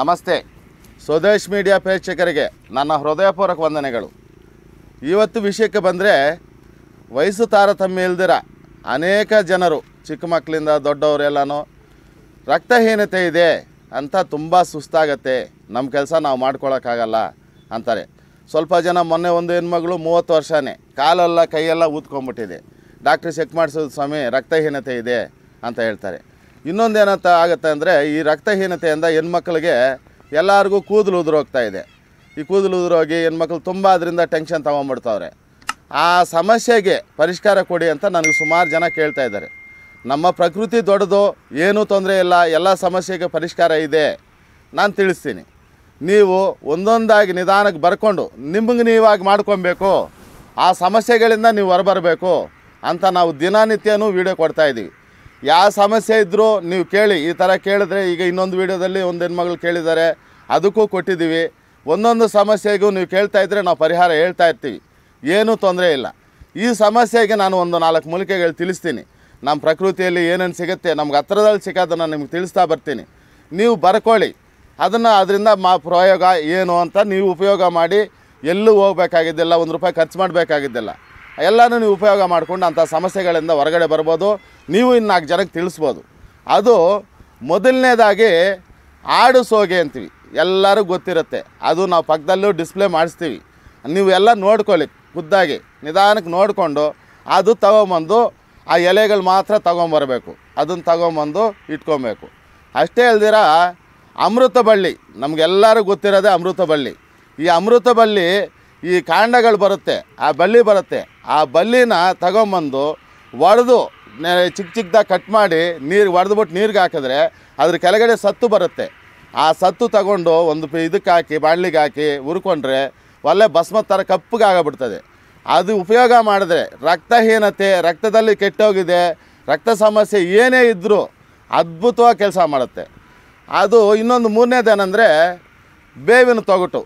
ನಮಸ್ತೆ ಸ್ವದೇಶ್ ಮೀಡಿಯಾ ಪ್ರೇಕ್ಷಕರಿಗೆ ನನ್ನ ಹೃದಯಪೂರ್ವಕ ವಂದನೆಗಳು ಇವತ್ತು ವಿಷಯಕ್ಕೆ ಬಂದರೆ ವಯಸ್ಸು ತಾರತಮ್ಯ ಇಲ್ದಿರ ಅನೇಕ ಜನರು ಚಿಕ್ಕ ಮಕ್ಕಳಿಂದ ದೊಡ್ಡವರೆಲ್ಲನೂ ರಕ್ತಹೀನತೆ ಇದೆ ಅಂತ ತುಂಬ ಸುಸ್ತಾಗತ್ತೆ ನಮ್ಮ ಕೆಲಸ ನಾವು ಮಾಡ್ಕೊಳ್ಳೋಕ್ಕಾಗಲ್ಲ ಅಂತಾರೆ ಸ್ವಲ್ಪ ಜನ ಮೊನ್ನೆ ಒಂದು ಹೆಣ್ಮಗಳು ಮೂವತ್ತು ವರ್ಷನೇ ಕಾಲೆಲ್ಲ ಕೈಯೆಲ್ಲ ಊದ್ಕೊಂಬಿಟ್ಟಿದೆ ಡಾಕ್ಟ್ರ್ ಚೆಕ್ ಮಾಡಿಸೋದು ಸ್ವಾಮಿ ರಕ್ತಹೀನತೆ ಇದೆ ಅಂತ ಹೇಳ್ತಾರೆ ಇನ್ನೊಂದೇನಂತ ಆಗುತ್ತೆ ಅಂದರೆ ಈ ರಕ್ತಹೀನತೆಯಿಂದ ಹೆಣ್ಮಕ್ಳಿಗೆ ಎಲ್ಲರಿಗೂ ಕೂದಲು ಉದುರೋಗ್ತಾ ಇದೆ ಈ ಕೂದಲು ಉದುರೋಗಿ ಹೆಣ್ಮಕ್ಳು ತುಂಬ ಅದರಿಂದ ಟೆನ್ಷನ್ ತೊಗೊಂಬಿಡ್ತಾವ್ರೆ ಆ ಸಮಸ್ಯೆಗೆ ಪರಿಷ್ಕಾರ ಕೊಡಿ ಅಂತ ನನಗೆ ಸುಮಾರು ಜನ ಕೇಳ್ತಾ ಇದ್ದಾರೆ ನಮ್ಮ ಪ್ರಕೃತಿ ದೊಡ್ಡದು ಏನೂ ತೊಂದರೆ ಇಲ್ಲ ಎಲ್ಲ ಸಮಸ್ಯೆಗೆ ಪರಿಷ್ಕಾರ ಇದೆ ನಾನು ತಿಳಿಸ್ತೀನಿ ನೀವು ಒಂದೊಂದಾಗಿ ನಿಧಾನಕ್ಕೆ ಬರ್ಕೊಂಡು ನಿಮಗೆ ನೀವಾಗಿ ಮಾಡ್ಕೊಬೇಕು ಆ ಸಮಸ್ಯೆಗಳಿಂದ ನೀವು ಹೊರಬರಬೇಕು ಅಂತ ನಾವು ದಿನನಿತ್ಯನೂ ವೀಡಿಯೋ ಕೊಡ್ತಾಯಿದ್ದೀವಿ ಯಾವ ಸಮಸ್ಯೆ ಇದ್ದರೂ ನೀವು ಕೇಳಿ ಈ ಥರ ಕೇಳಿದ್ರೆ ಈಗ ಇನ್ನೊಂದು ವೀಡಿಯೋದಲ್ಲಿ ಒಂದು ಹೆಣ್ಮಗಳು ಕೇಳಿದ್ದಾರೆ ಅದಕ್ಕೂ ಕೊಟ್ಟಿದ್ದೀವಿ ಒಂದೊಂದು ಸಮಸ್ಯೆಗೂ ನೀವು ಕೇಳ್ತಾ ಇದ್ದರೆ ನಾವು ಪರಿಹಾರ ಹೇಳ್ತಾ ಇರ್ತೀವಿ ಏನೂ ತೊಂದರೆ ಇಲ್ಲ ಈ ಸಮಸ್ಯೆಗೆ ನಾನು ಒಂದು ನಾಲ್ಕು ಮೂಲಿಕೆಗಳು ತಿಳಿಸ್ತೀನಿ ನಮ್ಮ ಪ್ರಕೃತಿಯಲ್ಲಿ ಏನೇನು ಸಿಗುತ್ತೆ ನಮ್ಗೆ ಹತ್ರದಲ್ಲಿ ಸಿಗೋದನ್ನು ನಿಮ್ಗೆ ತಿಳಿಸ್ತಾ ಬರ್ತೀನಿ ನೀವು ಬರ್ಕೊಳ್ಳಿ ಅದನ್ನು ಅದರಿಂದ ಮಾ ಪ್ರಯೋಗ ಏನು ಅಂತ ನೀವು ಉಪಯೋಗ ಮಾಡಿ ಎಲ್ಲೂ ಹೋಗಬೇಕಾಗಿದ್ದಿಲ್ಲ ಒಂದು ರೂಪಾಯಿ ಖರ್ಚು ಮಾಡಬೇಕಾಗಿದ್ದಿಲ್ಲ ಎಲ್ಲನೂ ನೀವು ಉಪಯೋಗ ಮಾಡಿಕೊಂಡು ಅಂಥ ಸಮಸ್ಯೆಗಳಿಂದ ಹೊರಗಡೆ ಬರ್ಬೋದು ನೀವು ಇನ್ನು ನಾಲ್ಕು ಜನಕ್ಕೆ ತಿಳಿಸ್ಬೋದು ಅದು ಮೊದಲನೇದಾಗಿ ಆಡು ಸೋಗೆ ಅಂತೀವಿ ಎಲ್ಲರೂ ಗೊತ್ತಿರುತ್ತೆ ಅದು ನಾವು ಪಕ್ಕದಲ್ಲೂ ಡಿಸ್ಪ್ಲೇ ಮಾಡಿಸ್ತೀವಿ ನೀವು ಎಲ್ಲ ನೋಡ್ಕೊಳ್ಳಿ ಖುದ್ದಾಗಿ ನಿಧಾನಕ್ಕೆ ನೋಡಿಕೊಂಡು ಅದು ತೊಗೊಂಬಂದು ಆ ಎಲೆಗಳು ಮಾತ್ರ ತೊಗೊಂಬರಬೇಕು ಅದನ್ನು ತಗೊಂಬಂದು ಇಟ್ಕೊಬೇಕು ಅಷ್ಟೇ ಅಲ್ದಿರ ಅಮೃತ ಬಳ್ಳಿ ನಮಗೆಲ್ಲರೂ ಗೊತ್ತಿರೋದೇ ಅಮೃತ ಬಳ್ಳಿ ಈ ಅಮೃತ ಬಳ್ಳಿ ಈ ಕಾಂಡಗಳು ಬರುತ್ತೆ ಆ ಬಳ್ಳಿ ಬರುತ್ತೆ ಆ ಬಳ್ಳಿನ ತಗೊಂಬಂದು ಒಡೆದು ಚಿಕ್ಕ ಚಿಕ್ಕದಾಗಿ ಕಟ್ ಮಾಡಿ ನೀರು ಒಡೆದ್ಬಿಟ್ಟು ನೀರಿಗೆ ಹಾಕಿದ್ರೆ ಅದ್ರ ಕೆಳಗಡೆ ಸತ್ತು ಬರುತ್ತೆ ಆ ಸತ್ತು ತಗೊಂಡು ಒಂದು ಇದಕ್ಕೆ ಹಾಕಿ ಬಾಣ್ಲಿಗೆ ಹಾಕಿ ಹುರ್ಕೊಂಡ್ರೆ ಒಳ್ಳೆ ಭಸ್ಮ ಥರ ಕಪ್ಪಗಾಗಬಿಡ್ತದೆ ಅದು ಉಪಯೋಗ ಮಾಡಿದ್ರೆ ರಕ್ತಹೀನತೆ ರಕ್ತದಲ್ಲಿ ಕೆಟ್ಟೋಗಿದೆ ರಕ್ತ ಸಮಸ್ಯೆ ಏನೇ ಇದ್ದರೂ ಅದ್ಭುತವಾಗಿ ಕೆಲಸ ಮಾಡುತ್ತೆ ಅದು ಇನ್ನೊಂದು ಮೂರನೇದೇನೆಂದರೆ ಬೇವಿನ ತೊಗಟು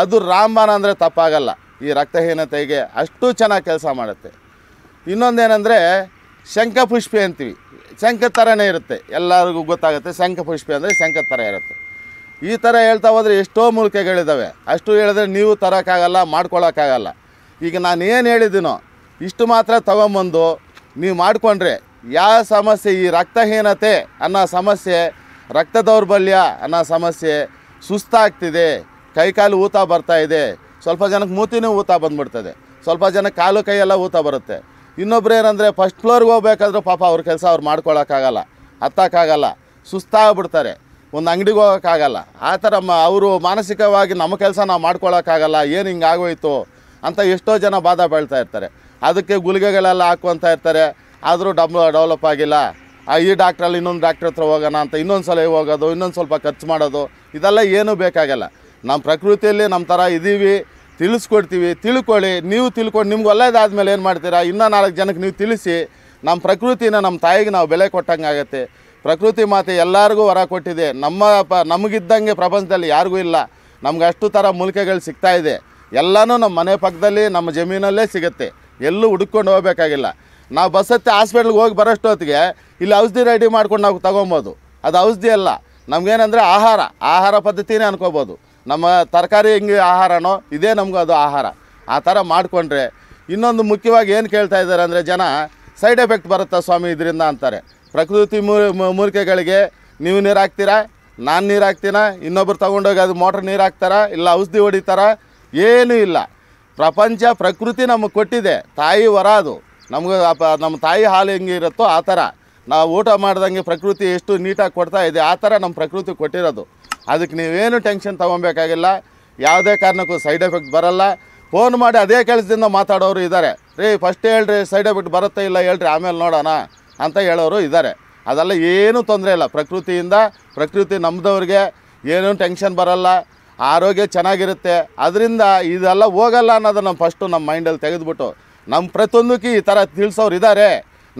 ಅದು ರಾಮಬಾಣ ಅಂದರೆ ತಪ್ಪಾಗಲ್ಲ ಈ ರಕ್ತಹೀನತೆಗೆ ಅಷ್ಟು ಚೆನ್ನಾಗಿ ಕೆಲಸ ಮಾಡುತ್ತೆ ಇನ್ನೊಂದೇನೆಂದರೆ ಶಂಖಪುಷ್ಪಿ ಅಂತೀವಿ ಶಂಖ ಥರನೇ ಇರುತ್ತೆ ಎಲ್ಲರಿಗೂ ಗೊತ್ತಾಗುತ್ತೆ ಶಂಖಪುಷ್ಪಿ ಅಂದರೆ ಶಂಖ ಥರ ಇರುತ್ತೆ ಈ ಥರ ಹೇಳ್ತಾ ಹೋದರೆ ಎಷ್ಟೋ ಮೂಲಿಕೆಗಳಿದ್ದಾವೆ ಅಷ್ಟು ಹೇಳಿದ್ರೆ ನೀವು ತರೋಕ್ಕಾಗಲ್ಲ ಮಾಡ್ಕೊಳ್ಳೋಕ್ಕಾಗಲ್ಲ ಈಗ ನಾನು ಏನು ಹೇಳಿದ್ದೀನೋ ಇಷ್ಟು ಮಾತ್ರ ತೊಗೊಂಬಂದು ನೀವು ಮಾಡಿಕೊಂಡ್ರೆ ಯಾವ ಸಮಸ್ಯೆ ಈ ರಕ್ತಹೀನತೆ ಅನ್ನೋ ಸಮಸ್ಯೆ ರಕ್ತ ದೌರ್ಬಲ್ಯ ಅನ್ನೋ ಸಮಸ್ಯೆ ಸುಸ್ತಾಗ್ತಿದೆ ಕೈಕಾಲು ಊತ ಬರ್ತಾ ಇದೆ ಸ್ವಲ್ಪ ಜನಕ್ಕೆ ಮೂತಿನೂ ಊತ ಬಂದ್ಬಿಡ್ತದೆ ಸ್ವಲ್ಪ ಜನಕ್ಕೆ ಕಾಲು ಕೈಯೆಲ್ಲ ಊತ ಬರುತ್ತೆ ಇನ್ನೊಬ್ರು ಏನಂದರೆ ಫಸ್ಟ್ ಫ್ಲೋರ್ಗೆ ಹೋಗ್ಬೇಕಾದ್ರೂ ಪಾಪ ಅವ್ರ ಕೆಲಸ ಅವ್ರು ಮಾಡ್ಕೊಳ್ಳೋಕ್ಕಾಗಲ್ಲ ಹತ್ತಕ್ಕಾಗಲ್ಲ ಸುಸ್ತಾಗ್ಬಿಡ್ತಾರೆ ಒಂದು ಅಂಗಡಿಗೆ ಹೋಗೋಕ್ಕಾಗಲ್ಲ ಆ ಥರ ಮ ಅವರು ಮಾನಸಿಕವಾಗಿ ನಮ್ಮ ಕೆಲಸ ನಾವು ಮಾಡ್ಕೊಳ್ಳೋಕ್ಕಾಗಲ್ಲ ಏನು ಹಿಂಗೆ ಆಗೋಯ್ತು ಅಂತ ಎಷ್ಟೋ ಜನ ಬಾಧೆ ಬೆಳ್ತಾ ಇರ್ತಾರೆ ಅದಕ್ಕೆ ಗುಳಿಗೆಗಳೆಲ್ಲ ಹಾಕುವಂತ ಇರ್ತಾರೆ ಆದರೂ ಡಬ್ ಡೆವಲಪ್ ಆಗಿಲ್ಲ ಈ ಡಾಕ್ಟ್ರಲ್ಲಿ ಇನ್ನೊಂದು ಡಾಕ್ಟ್ರ್ ಹತ್ರ ಹೋಗೋಣ ಅಂತ ಇನ್ನೊಂದು ಸಲ ಹೋಗೋದು ಇನ್ನೊಂದು ಸ್ವಲ್ಪ ಖರ್ಚು ಮಾಡೋದು ಇದೆಲ್ಲ ಏನೂ ಬೇಕಾಗಲ್ಲ ನಮ್ಮ ಪ್ರಕೃತಿಯಲ್ಲಿ ನಮ್ಮ ಥರ ಇದ್ದೀವಿ ತಿಳಿಸ್ಕೊಡ್ತೀವಿ ತಿಳ್ಕೊಳ್ಳಿ ನೀವು ತಿಳ್ಕೊಂಡು ನಿಮ್ಗೆ ಒಳ್ಳೇದಾದ್ಮೇಲೆ ಏನು ಮಾಡ್ತೀರಾ ಇನ್ನೂ ನಾಲ್ಕು ಜನಕ್ಕೆ ನೀವು ತಿಳಿಸಿ ನಮ್ಮ ಪ್ರಕೃತಿನ ನಮ್ಮ ತಾಯಿಗೆ ನಾವು ಬೆಲೆ ಕೊಟ್ಟಂಗೆ ಆಗುತ್ತೆ ಪ್ರಕೃತಿ ಮಾತೆ ಎಲ್ಲರಿಗೂ ಹೊರ ಕೊಟ್ಟಿದೆ ನಮ್ಮ ಪ ನಮಗಿದ್ದಂಗೆ ಪ್ರಪಂಚದಲ್ಲಿ ಯಾರಿಗೂ ಇಲ್ಲ ನಮ್ಗೆ ಅಷ್ಟು ಥರ ಮೂಲಿಕೆಗಳು ಇದೆ ಎಲ್ಲನೂ ನಮ್ಮ ಮನೆ ಪಕ್ಕದಲ್ಲಿ ನಮ್ಮ ಜಮೀನಲ್ಲೇ ಸಿಗುತ್ತೆ ಎಲ್ಲೂ ಹುಡುಕೊಂಡು ಹೋಗಬೇಕಾಗಿಲ್ಲ ನಾವು ಬಸ್ಸತ್ತೆ ಹಾಸ್ಪಿಟ್ಲ್ಗೆ ಹೋಗಿ ಬರೋಷ್ಟೊತ್ತಿಗೆ ಇಲ್ಲಿ ಔಷಧಿ ರೆಡಿ ಮಾಡ್ಕೊಂಡು ನಾವು ತೊಗೊಬೋದು ಅದು ಔಷಧಿ ಅಲ್ಲ ನಮಗೇನೆಂದರೆ ಆಹಾರ ಆಹಾರ ಪದ್ಧತಿನೇ ಅನ್ಕೋಬೋದು ನಮ್ಮ ತರಕಾರಿ ಹೆಂಗೆ ಆಹಾರನೋ ಇದೇ ನಮಗೂ ಅದು ಆಹಾರ ಆ ಥರ ಮಾಡಿಕೊಂಡ್ರೆ ಇನ್ನೊಂದು ಮುಖ್ಯವಾಗಿ ಏನು ಕೇಳ್ತಾ ಇದ್ದಾರೆ ಅಂದರೆ ಜನ ಸೈಡ್ ಎಫೆಕ್ಟ್ ಬರುತ್ತಾ ಸ್ವಾಮಿ ಇದರಿಂದ ಅಂತಾರೆ ಪ್ರಕೃತಿ ಮೂಲಿಕೆಗಳಿಗೆ ನೀವು ನೀರು ಹಾಕ್ತೀರಾ ನಾನು ನೀರು ಹಾಕ್ತೀನ ಇನ್ನೊಬ್ರು ತೊಗೊಂಡೋಗಿ ಅದು ಮೋಟ್ರ್ ನೀರು ಹಾಕ್ತಾರ ಇಲ್ಲ ಔಷಧಿ ಹೊಡಿತಾರ ಏನೂ ಇಲ್ಲ ಪ್ರಪಂಚ ಪ್ರಕೃತಿ ನಮಗೆ ಕೊಟ್ಟಿದೆ ತಾಯಿ ವರ ಅದು ನಮಗೆ ನಮ್ಮ ತಾಯಿ ಹಾಲು ಹೆಂಗೆ ಇರುತ್ತೋ ಆ ಥರ ನಾವು ಊಟ ಮಾಡ್ದಂಗೆ ಪ್ರಕೃತಿ ಎಷ್ಟು ನೀಟಾಗಿ ಕೊಡ್ತಾ ಇದೆ ಆ ಥರ ನಮ್ಮ ಪ್ರಕೃತಿ ಕೊಟ್ಟಿರೋದು ಅದಕ್ಕೆ ನೀವೇನು ಟೆನ್ಷನ್ ತೊಗೊಬೇಕಾಗಿಲ್ಲ ಯಾವುದೇ ಕಾರಣಕ್ಕೂ ಸೈಡ್ ಎಫೆಕ್ಟ್ ಬರಲ್ಲ ಫೋನ್ ಮಾಡಿ ಅದೇ ಕೆಲಸದಿಂದ ಮಾತಾಡೋರು ಇದ್ದಾರೆ ರೀ ಫಸ್ಟ್ ಹೇಳ್ರಿ ಸೈಡ್ ಎಫೆಕ್ಟ್ ಬರುತ್ತೆ ಇಲ್ಲ ಹೇಳ್ರಿ ಆಮೇಲೆ ನೋಡೋಣ ಅಂತ ಹೇಳೋರು ಇದ್ದಾರೆ ಅದೆಲ್ಲ ಏನೂ ತೊಂದರೆ ಇಲ್ಲ ಪ್ರಕೃತಿಯಿಂದ ಪ್ರಕೃತಿ ನಮ್ಮದವ್ರಿಗೆ ಏನೂ ಟೆನ್ಷನ್ ಬರಲ್ಲ ಆರೋಗ್ಯ ಚೆನ್ನಾಗಿರುತ್ತೆ ಅದರಿಂದ ಇದೆಲ್ಲ ಹೋಗಲ್ಲ ಅನ್ನೋದು ನಮ್ಮ ಫಸ್ಟು ನಮ್ಮ ಮೈಂಡಲ್ಲಿ ತೆಗೆದುಬಿಟ್ಟು ನಮ್ಮ ಪ್ರತಿಯೊಂದಕ್ಕೆ ಈ ಥರ ತಿಳಿಸೋರು ಇದ್ದಾರೆ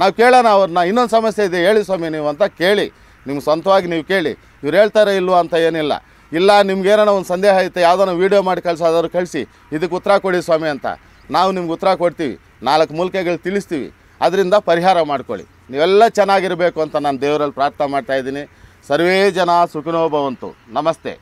ನಾವು ಕೇಳೋಣ ಅವ್ರನ್ನ ಇನ್ನೊಂದು ಸಮಸ್ಯೆ ಇದೆ ಹೇಳಿ ಸ್ವಾಮಿ ನೀವು ಅಂತ ಕೇಳಿ ನಿಮ್ಗೆ ಸ್ವಂತವಾಗಿ ನೀವು ಕೇಳಿ ಇವ್ರು ಹೇಳ್ತಾರೆ ಇಲ್ವೋ ಅಂತ ಏನಿಲ್ಲ ಇಲ್ಲ ನಿಮ್ಗೇನೋ ಒಂದು ಸಂದೇಹ ಐತೆ ಯಾವುದೋ ವೀಡಿಯೋ ಮಾಡಿ ಕಳ್ಸೋದಾದ್ರು ಕಳಿಸಿ ಇದಕ್ಕೆ ಉತ್ತರ ಕೊಡಿ ಸ್ವಾಮಿ ಅಂತ ನಾವು ನಿಮ್ಗೆ ಉತ್ತರ ಕೊಡ್ತೀವಿ ನಾಲ್ಕು ಮೂಲಿಕೆಗಳು ತಿಳಿಸ್ತೀವಿ ಅದರಿಂದ ಪರಿಹಾರ ಮಾಡ್ಕೊಳ್ಳಿ ನೀವೆಲ್ಲ ಚೆನ್ನಾಗಿರಬೇಕು ಅಂತ ನಾನು ದೇವರಲ್ಲಿ ಪ್ರಾರ್ಥನೆ ಮಾಡ್ತಾಯಿದ್ದೀನಿ ಸರ್ವೇ ಜನ ಸುಖಿನೋಭವಂತು ನಮಸ್ತೆ